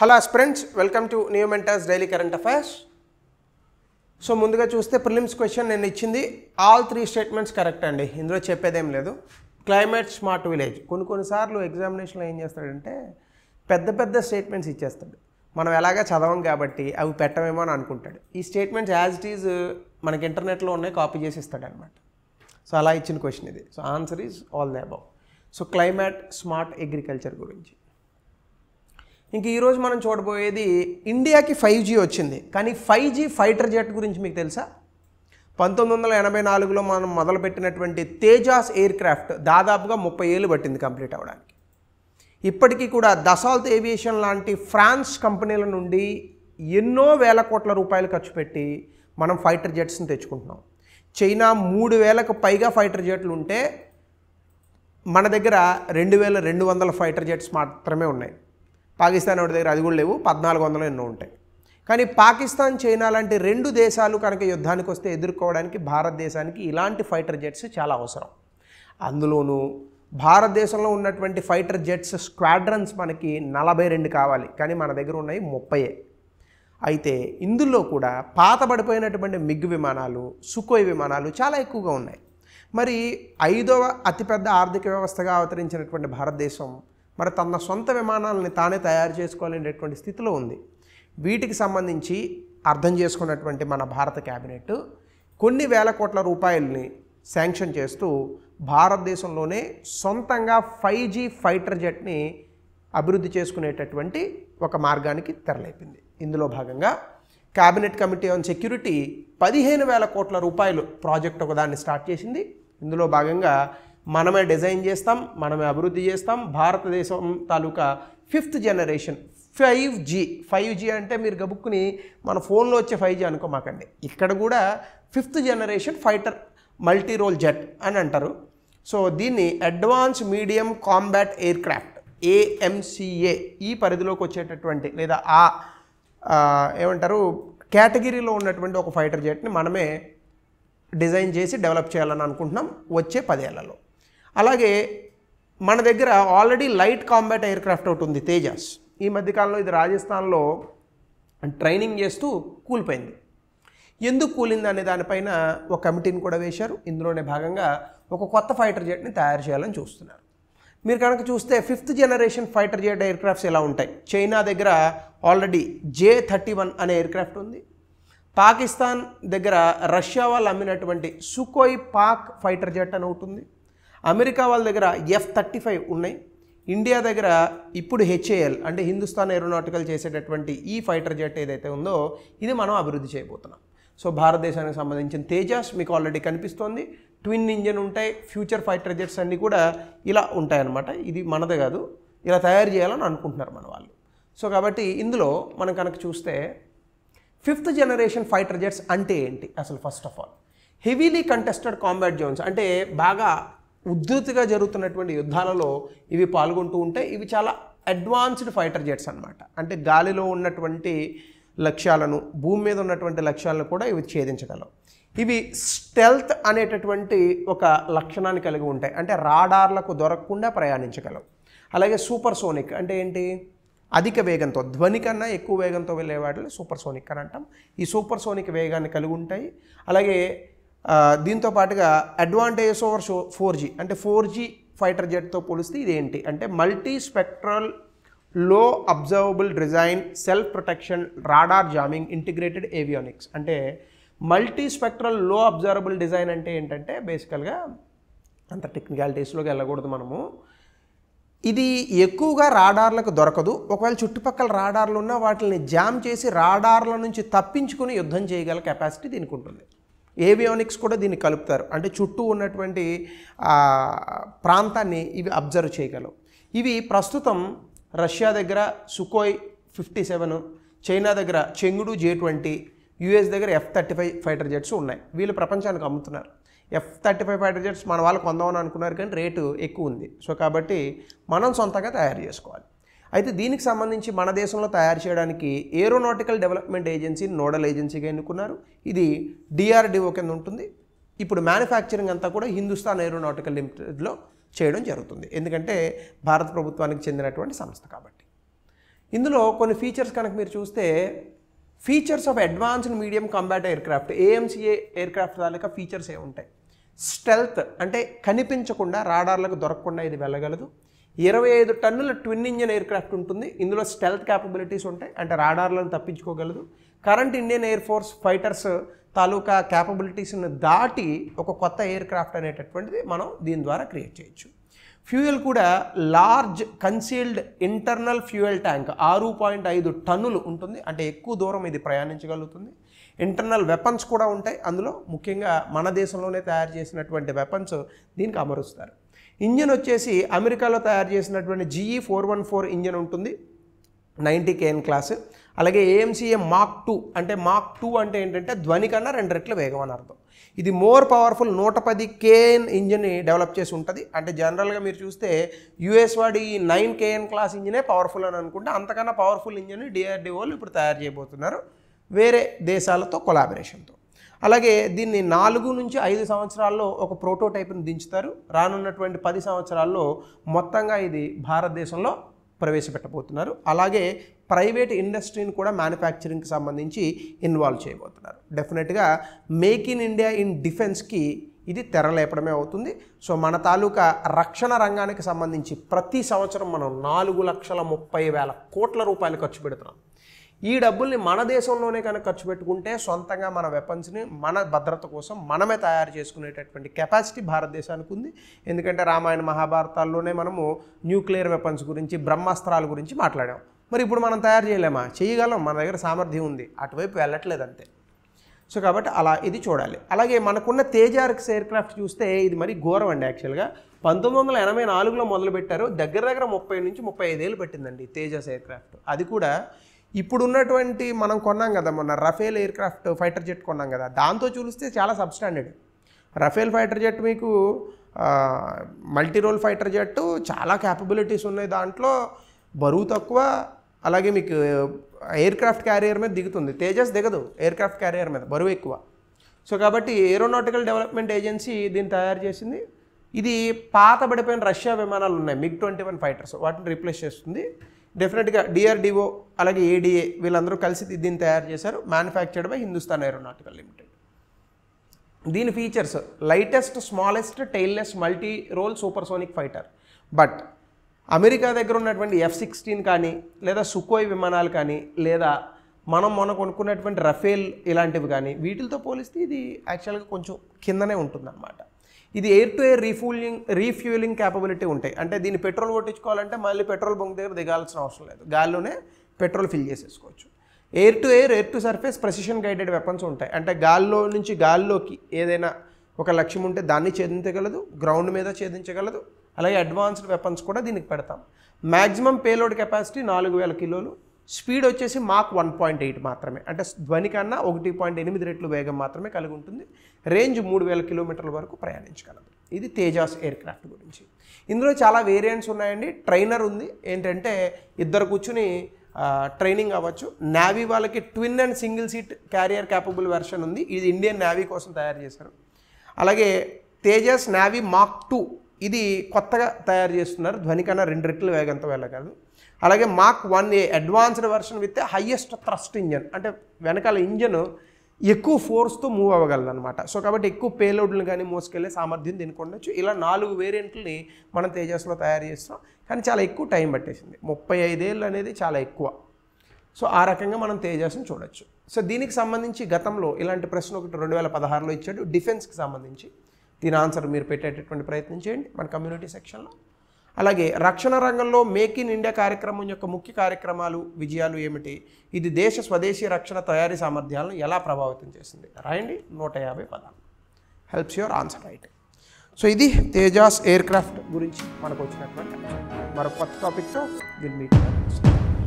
hello friends welcome to new mentors daily current affairs so ముందుగా చూస్తే prelims question నేను ఇచ్చింది ఆల్ త్రీ స్టేట్మెంట్స్ కరెక్ట్ అండి ఇందులో చెప్పేదేం లేదు క్లైమేట్ స్మార్ట్ విలేజ్ కొన్ని కొన్నిసార్లు ఎగ్జామినేషన్లో ఏం చేస్తాడంటే పెద్ద పెద్ద స్టేట్మెంట్స్ ఇచ్చేస్తాడు మనం ఎలాగా చదవం కాబట్టి అవి పెట్టమేమో అని అనుకుంటాడు ఈ స్టేట్మెంట్స్ యాజ్ ఇట్ ఈజ్ మనకి ఇంటర్నెట్లో ఉన్నాయి కాపీ చేసి ఇస్తాడనమాట సో అలా ఇచ్చిన క్వశ్చన్ ఇది so answer is all the above so climate smart agriculture గురించి ఇంక ఈరోజు మనం చూడబోయేది ఇండియాకి ఫైవ్ జీ వచ్చింది కానీ ఫైవ్ జీ ఫైటర్ జెట్ గురించి మీకు తెలుసా పంతొమ్మిది వందల ఎనభై నాలుగులో మనం మొదలుపెట్టినటువంటి తేజాస్ ఎయిర్ క్రాఫ్ట్ దాదాపుగా ముప్పై ఏళ్ళు పట్టింది కంప్లీట్ అవ్వడానికి ఇప్పటికీ కూడా దసాల్త్ ఏవియేషన్ లాంటి ఫ్రాన్స్ కంపెనీల నుండి ఎన్నో వేల కోట్ల రూపాయలు ఖర్చు పెట్టి మనం ఫైటర్ జెట్స్ని తెచ్చుకుంటున్నాం చైనా మూడు వేలకు పైగా ఫైటర్ జెట్లు ఉంటే మన దగ్గర రెండు వేల రెండు వందల ఫైటర్ జెట్స్ మాత్రమే ఉన్నాయి పాకిస్తాన్ ఒకటి దగ్గర అది కూడా లేవు పద్నాలుగు వందలు ఎన్నో ఉంటాయి కానీ పాకిస్తాన్ చైనా లాంటి రెండు దేశాలు కనుక యుద్ధానికి వస్తే ఎదుర్కోవడానికి భారతదేశానికి ఇలాంటి ఫైటర్ జెట్స్ చాలా అవసరం అందులోనూ భారతదేశంలో ఉన్నటువంటి ఫైటర్ జెట్స్ స్క్వాడ్రన్స్ మనకి నలభై రెండు కావాలి కానీ మన దగ్గర ఉన్నాయి ముప్పై అయితే ఇందులో కూడా పాతబడిపోయినటువంటి మిగ్ విమానాలు సుకోయ్ విమానాలు చాలా ఎక్కువగా ఉన్నాయి మరి ఐదవ అతిపెద్ద ఆర్థిక వ్యవస్థగా అవతరించినటువంటి భారతదేశం మరి తన సొంత విమానాలని తానే తయారు చేసుకోవాలనేటువంటి స్థితిలో ఉంది వీటికి సంబంధించి అర్థం చేసుకున్నటువంటి మన భారత క్యాబినెట్ కొన్ని వేల కోట్ల రూపాయల్ని శాంక్షన్ చేస్తూ భారతదేశంలోనే సొంతంగా ఫైవ్ జీ ఫైటర్ జెట్ని అభివృద్ధి చేసుకునేటటువంటి ఒక మార్గానికి తెరలేపింది ఇందులో భాగంగా క్యాబినెట్ కమిటీ ఆన్ సెక్యూరిటీ పదిహేను వేల కోట్ల రూపాయలు ప్రాజెక్ట్ ఒకదాన్ని స్టార్ట్ చేసింది ఇందులో భాగంగా మనమే డిజైన్ చేస్తాం మనమే అభివృద్ధి చేస్తాం భారతదేశం తాలూకా fifth generation five G five G అంటే మీరు గబుక్కుని మన ఫోన్లో వచ్చే ఫైవ్ జీ అనుకోమాకండి ఇక్కడ కూడా fifth generation fighter multi role jet అని అంటారు సో దీన్ని advance medium combat aircraft AMCA ఈ పరిధిలోకి వచ్చేటటువంటి లేదా ఆ ఏమంటారు కేటగిరీలో ఉన్నటువంటి ఒక ఫైటర్ జెట్ని మనమే డిజైన్ చేసి డెవలప్ చేయాలని అనుకుంటున్నాం వచ్చే పదేళ్లలో అలాగే మన దగ్గర already light combat aircraft craft ఒకటి ఉంది తేజాస్ ఈ మధ్యకాలంలో ఇది రాజస్థాన్లో ట్రైనింగ్ చేస్తూ కూలిపోయింది ఎందుకు కూలింది అనే దానిపైన ఒక కమిటీని కూడా వేశారు ఇందులోనే భాగంగా ఒక కొత్త ఫైటర్ జెట్ని తయారు చేయాలని చూస్తున్నారు మీరు కనుక చూస్తే fifth generation fighter jet aircrafts ఎలా ఉంటాయి చైనా దగ్గర ఆల్రెడీ జే థర్టీ వన్ అనే ఎయిర్క్రాఫ్ట్ ఉంది పాకిస్తాన్ దగ్గర రష్యా వాళ్ళు అమ్మినటువంటి సుకోయ్ పాక్ ఫైటర్ జెట్ అని ఒకటి ఉంది అమెరికా వాళ్ళ దగ్గర ఎఫ్ థర్టీ ఫైవ్ ఉన్నాయి ఇండియా దగ్గర ఇప్పుడు హెచ్ఏఎల్ అంటే హిందుస్థాన్ ఏరోనాటికల్ చేసేటటువంటి ఈ ఫైటర్ జెట్ ఏదైతే ఉందో ఇది మనం అభివృద్ధి చేయబోతున్నాం సో భారతదేశానికి సంబంధించిన తేజాస్ మీకు ఆల్రెడీ కనిపిస్తోంది ట్విన్ ఇంజన్ ఉంటాయి ఫ్యూచర్ ఫైటర్ జెట్స్ అన్నీ కూడా ఇలా ఉంటాయన్నమాట ఇది మనది కాదు ఇలా తయారు చేయాలని అనుకుంటున్నారు మన వాళ్ళు సో కాబట్టి ఇందులో మనం కనుక చూస్తే ఫిఫ్త్ జనరేషన్ ఫైటర్ జెట్స్ అంటే ఏంటి అసలు first of all heavily contested combat zones అంటే బాగా ఉద్ధృతిగా జరుగుతున్నటువంటి యుద్ధాలలో ఇవి పాల్గొంటూ ఉంటే ఇవి చాలా అడ్వాన్స్డ్ ఫైటర్ జెట్స్ అనమాట అంటే గాలిలో ఉన్నటువంటి లక్ష్యాలను భూమి మీద ఉన్నటువంటి లక్ష్యాలను కూడా ఇవి ఛేదించగలవు ఇవి స్టెల్త్ అనేటటువంటి ఒక లక్షణాన్ని కలిగి ఉంటాయి అంటే రాడార్లకు దొరకకుండా ప్రయాణించగలవు అలాగే సూపర్ సోనిక్ అంటే ఏంటి అధిక వేగంతో ధ్వని కన్నా ఎక్కువ వేగంతో వెళ్ళే వాటిని సూపర్ సోనిక్ అని అంటాం ఈ సూపర్ సోనిక్ వేగాన్ని కలిగి ఉంటాయి అలాగే దీంతో పాటుగా advantages over show four G అంటే ఫోర్ జీ ఫైటర్ జెట్తో పోలిస్తే ఇదేంటి అంటే multi spectral low observable design self protection radar jamming integrated avionics అంటే multi spectral low observable design అంటే ఏంటంటే బేసికల్గా అంత టెక్నికాలిటీస్లోకి వెళ్ళకూడదు మనము ఇది ఎక్కువగా రాడార్లకు దొరకదు ఒకవేళ చుట్టుపక్కల రాడార్లు ఉన్నా వాటిని జామ్ చేసి రాడార్ల నుంచి తప్పించుకుని యుద్ధం చేయగల కెపాసిటీ దీనికి ఉంటుంది ఏవియానిక్స్ కూడా దీన్ని కలుపుతారు అంటే చుట్టూ ఉన్నటువంటి ప్రాంతాన్ని ఇవి అబ్జర్వ్ చేయగలవు ఇవి ప్రస్తుతం రష్యా దగ్గర సుకోయ్ ఫిఫ్టీ సెవెన్ చైనా దగ్గర చెంగుడు జే ట్వంటీ యూఎస్ దగ్గర F thirty five fighter jets ఉన్నాయి వీళ్ళు ప్రపంచానికి అమ్ముతున్నారు F thirty five fighter jets మన వాళ్ళు కొందామని అనుకున్నారు కానీ రేటు ఎక్కువ ఉంది సో కాబట్టి మనం సొంతంగా తయారు చేసుకోవాలి అయితే దీనికి సంబంధించి మన దేశంలో తయారు చేయడానికి ఏరోనాటికల్ డెవలప్మెంట్ ఏజెన్సీ నోడల్ ఏజెన్సీగా ఎన్నుకున్నారు ఇది డిఆర్డిఓ కింద ఉంటుంది ఇప్పుడు మ్యానుఫ్యాక్చరింగ్ అంతా కూడా హిందుస్థాన్ ఏరోనాటికల్ లిమిటెడ్లో చేయడం జరుగుతుంది ఎందుకంటే భారత ప్రభుత్వానికి చెందినటువంటి సంస్థ కాబట్టి ఇందులో కొన్ని ఫీచర్స్ కనుక మీరు చూస్తే features of advanced medium combat aircraft AMCA aircraft తాలూకా ఫీచర్స్ ఏముంటాయి స్టెల్త్ అంటే కనిపించకుండా రాడార్లకు దొరకకుండా ఇది వెళ్ళగలదు ఇరవై ఐదు టన్నుల ట్విన్ ఇంజన్ ఎయిర్ క్రాఫ్ట్ ఉంటుంది ఇందులో స్టెల్త్ క్యాపబిలిటీస్ ఉంటాయి అంటే రాడార్లను తప్పించుకోగలదు current Indian air force fighters తాలూకా క్యాపబిలిటీస్ను దాటి ఒక కొత్త ఎయిర్ క్రాఫ్ట్ అనేటటువంటిది మనం దీని ద్వారా క్రియేట్ చేయొచ్చు ఫ్యూయల్ కూడా large concealed internal fuel tank ఆరు పాయింట్ ఐదు టన్నులు ఉంటుంది అంటే ఎక్కువ దూరం ఇది ప్రయాణించగలుగుతుంది ఇంటర్నల్ వెపన్స్ కూడా ఉంటాయి అందులో ముఖ్యంగా మన దేశంలోనే తయారు చేసినటువంటి వెపన్స్ దీనికి అమరుస్తారు ఇంజన్ వచ్చేసి అమెరికాలో తయారు చేసినటువంటి GE four one four engine ఉంటుంది నైంటీ కేఎన్ క్లాస్ అలాగే ఏఎంసీఏ మాక్ టూ అంటే మాక్ టూ అంటే ఏంటంటే ధ్వని కన్నా రెండు రెట్లు వేగం అని అర్థం ఇది మోర్ పవర్ఫుల్ నూట పది కేఎన్ ఇంజిన్ని డెవలప్ చేసి ఉంటుంది అంటే జనరల్గా మీరు చూస్తే యుఎస్ వాడి నైన్ కేఎన్ క్లాస్ ఇంజినే పవర్ఫుల్ అని అనుకుంటే అంతకన్నా పవర్ఫుల్ ఇంజిన్ డిఆర్డిఓలు ఇప్పుడు తయారు చేయబోతున్నారు వేరే దేశాలతో కొలాబరేషన్తో అలాగే దీన్ని నాలుగు నుంచి ఐదు సంవత్సరాల్లో ఒక ప్రోటోటైప్ను దించుతారు రానున్నటువంటి పది సంవత్సరాల్లో మొత్తంగా ఇది భారతదేశంలో ప్రవేశపెట్టబోతున్నారు అలాగే ప్రైవేట్ ఇండస్ట్రీని కూడా మ్యానుఫ్యాక్చరింగ్కి సంబంధించి ఇన్వాల్వ్ చేయబోతున్నారు డెఫినెట్గా మేక్ ఇన్ ఇండియా ఇన్ డిఫెన్స్కి ఇది తెరలేపడమే అవుతుంది సో మన తాలూకా రక్షణ రంగానికి సంబంధించి ప్రతి సంవత్సరం మనం నాలుగు లక్షల ముప్పై వేల కోట్ల రూపాయలు ఖర్చు పెడుతున్నాం ఈ డబ్బుల్ని మన దేశంలోనే కనుక ఖర్చు పెట్టుకుంటే సొంతంగా మన వెపన్స్ని మన భద్రత కోసం మనమే తయారు చేసుకునేటటువంటి కెపాసిటీ భారతదేశానికి ఉంది ఎందుకంటే రామాయణ మహాభారతాల్లోనే మనము న్యూక్లియర్ వెపన్స్ గురించి బ్రహ్మాస్త్రాల గురించి మాట్లాడాం మరి ఇప్పుడు మనం తయారు చేయలేమా చేయగలం మన దగ్గర సామర్థ్యం ఉంది అటువైపు వెళ్ళట్లేదు అంతే సో కాబట్టి అలా ఇది చూడాలి అలాగే మనకున్న తేజార్క్స్ ఎయిర్ క్రాఫ్ట్ చూస్తే ఇది మరి ఘోరం అండి యాక్చువల్గా పంతొమ్మిది వందల ఎనభై నాలుగులో మొదలుపెట్టారు దగ్గర దగ్గర ముప్పై నుంచి ముప్పై ఐదేళ్ళు పెట్టిందండి తేజస్ ఎయిర్ క్రాఫ్ట్ అది కూడా ఇప్పుడు ఉన్నటువంటి మనం కొన్నాం కదా మొన్న Rafale aircraft fighter jet కొన్నాం కదా దాంతో చూస్తే చాలా సబ్స్టాండర్డ్ రఫేల్ ఫైటర్ జెట్ మీకు మల్టీ రోల్ ఫైటర్ జెట్ చాలా క్యాపబిలిటీస్ ఉన్నాయి దాంట్లో బరువు తక్కువ అలాగే మీకు ఎయిర్ క్రాఫ్ట్ క్యారియర్ మీద దిగుతుంది తేజస్ దిగదు ఎయిర్ క్రాఫ్ట్ క్యారియర్ మీద బరువు ఎక్కువ సో కాబట్టి ఏరోనాటికల్ డెవలప్మెంట్ ఏజెన్సీ దీన్ని తయారు చేసింది ఇది పాతబడిపోయిన రష్యా విమానాలు ఉన్నాయి మిగ్ ట్వంటీ వన్ ఫైటర్స్ వాటిని రీప్లేస్ చేస్తుంది డెఫినెట్గా డిఆర్డిఓ అలాగే ఏడిఏ వీళ్ళందరూ కలిసి దీన్ని తయారు చేశారు manufactured by Hindustan aeronautical limited దీని features lightest smallest tailless multi role supersonic fighter but America దగ్గర ఉన్నటువంటి ఎఫ్ సిక్స్టీన్ కానీ లేదా సుకోయ్ విమానాలు కానీ లేదా మనం మొన్న కొనుక్కున్నటువంటి రఫేల్ ఇలాంటివి కానీ వీటితో పోలిస్తే ఇది యాక్చువల్గా కొంచెం కిందనే ఉంటుందన్నమాట ఇది air to air refuelling refuelling capability ఉంటాయి అంటే దీన్ని పెట్రోల్ కొట్టించుకోవాలంటే మళ్ళీ పెట్రోల్ బంక్ దగ్గర దిగాల్సిన అవసరం లేదు గాల్లోనే పెట్రోల్ ఫిల్ చేసేసుకోవచ్చు air to air air to surface precision guided weapons ఉంటాయి అంటే గాల్లో నుంచి గాల్లోకి ఏదైనా ఒక లక్ష్యం ఉంటే దాన్ని ఛేదించగలదు గ్రౌండ్ మీద ఛేదించగలదు అలాగే అడ్వాన్స్డ్ వెపన్స్ కూడా దీనికి పెడతాం మ్యాక్సిమం పేలోడ్ కెపాసిటీ నాలుగు వేల కిలోలు స్పీడ్ వచ్చేసి మాక్ వన్ పాయింట్ ఎయిట్ మాత్రమే అంటే ధ్వని కన్నా ఒకటి పాయింట్ ఎనిమిది రెట్లు వేగం మాత్రమే కలిగి ఉంటుంది రేంజ్ మూడు వేల కిలోమీటర్ల వరకు ప్రయాణించగలదు ఇది తేజాస్ ఎయిర్ క్రాఫ్ట్ గురించి ఇందులో చాలా వేరియంట్స్ ఉన్నాయండి ట్రైనర్ ఉంది ఏంటంటే ఇద్దరు కూర్చుని ట్రైనింగ్ అవ్వచ్చు నావీ వాళ్ళకి twin and single seat carrier capable version ఉంది ఇది ఇండియన్ నావీ కోసం తయారు చేశారు అలాగే తేజాస్ నావీ మాక్ టూ ఇది కొత్తగా తయారు చేస్తున్నారు ధ్వని కన్నా రెండు రెట్లు వేగంతో వెళ్ళగలదు అలాగే Mach one A advanced version with highest thrust engine అంటే వెనకాల ఇంజన్ ఎక్కువ ఫోర్స్తో మూవ్ అవ్వగలదు అనమాట సో కాబట్టి ఎక్కువ పేలోడ్లు కానీ మోసుకెళ్ళే సామర్థ్యం దీనికి ఉండొచ్చు ఇలా నాలుగు వేరియంట్లని మనం తేజస్లో తయారు చేస్తాం కానీ చాలా ఎక్కువ టైం పట్టేసింది ముప్పై ఐదేళ్ళు అనేది చాలా ఎక్కువ సో ఆ రకంగా మనం తేజస్ని చూడొచ్చు సో దీనికి సంబంధించి గతంలో ఇలాంటి ప్రశ్న ఒకటి రెండు వేల పదహారులో ఇచ్చాడు డిఫెన్స్కి సంబంధించి దీని ఆన్సర్ మీరు పెట్టేటటువంటి ప్రయత్నం చేయండి మన కమ్యూనిటీ సెక్షన్లో అలాగే రక్షణ రంగంలో మేక్ ఇన్ ఇండియా కార్యక్రమం యొక్క ముఖ్య కార్యక్రమాలు విజయాలు ఏమిటి ఇది దేశ స్వదేశీ రక్షణ తయారీ సామర్థ్యాలను ఎలా ప్రభావితం చేసింది రాయండి నూట యాభై పదాలు helps your answer right so ఇది తేజాస్ ఎయిర్ క్రాఫ్ట్ గురించి మనకు వచ్చినటువంటి మరో కొత్త టాపిక్తో విల్ మీట్